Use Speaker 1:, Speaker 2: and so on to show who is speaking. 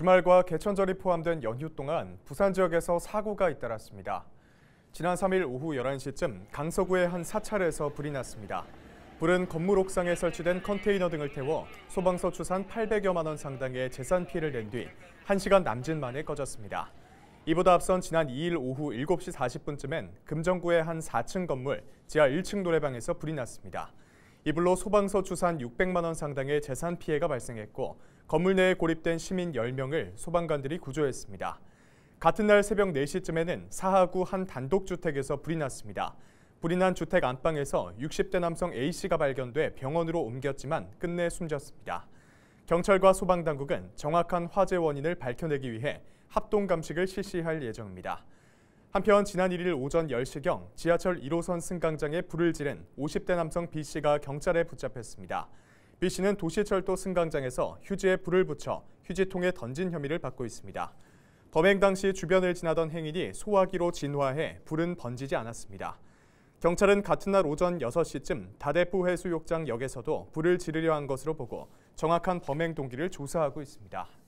Speaker 1: 주말과 개천절이 포함된 연휴 동안 부산 지역에서 사고가 잇따랐습니다. 지난 3일 오후 11시쯤 강서구의 한 사찰에서 불이 났습니다. 불은 건물 옥상에 설치된 컨테이너 등을 태워 소방서 추산 800여만 원 상당의 재산 피해를 낸 뒤 1시간 남짓 만에 꺼졌습니다. 이보다 앞선 지난 2일 오후 7시 40분쯤엔 금정구의 한 4층 건물 지하 1층 노래방에서 불이 났습니다. 이불로 소방서 추산 600만 원 상당의 재산 피해가 발생했고 건물 내에 고립된 시민 10명을 소방관들이 구조했습니다. 같은 날 새벽 4시쯤에는 사하구 한 단독주택에서 불이 났습니다. 불이 난 주택 안방에서 60대 남성 A씨가 발견돼 병원으로 옮겼지만 끝내 숨졌습니다. 경찰과 소방당국은 정확한 화재 원인을 밝혀내기 위해 합동 감식을 실시할 예정입니다. 한편 지난 1일 오전 10시경 지하철 1호선 승강장에 불을 지른 50대 남성 B씨가 경찰에 붙잡혔습니다. B씨는 도시철도 승강장에서 휴지에 불을 붙여 휴지통에 던진 혐의를 받고 있습니다. 범행 당시 주변을 지나던 행인이 소화기로 진화해 불은 번지지 않았습니다. 경찰은 같은 날 오전 6시쯤 다대포 해수욕장 역에서도 불을 지르려 한 것으로 보고 정확한 범행 동기를 조사하고 있습니다.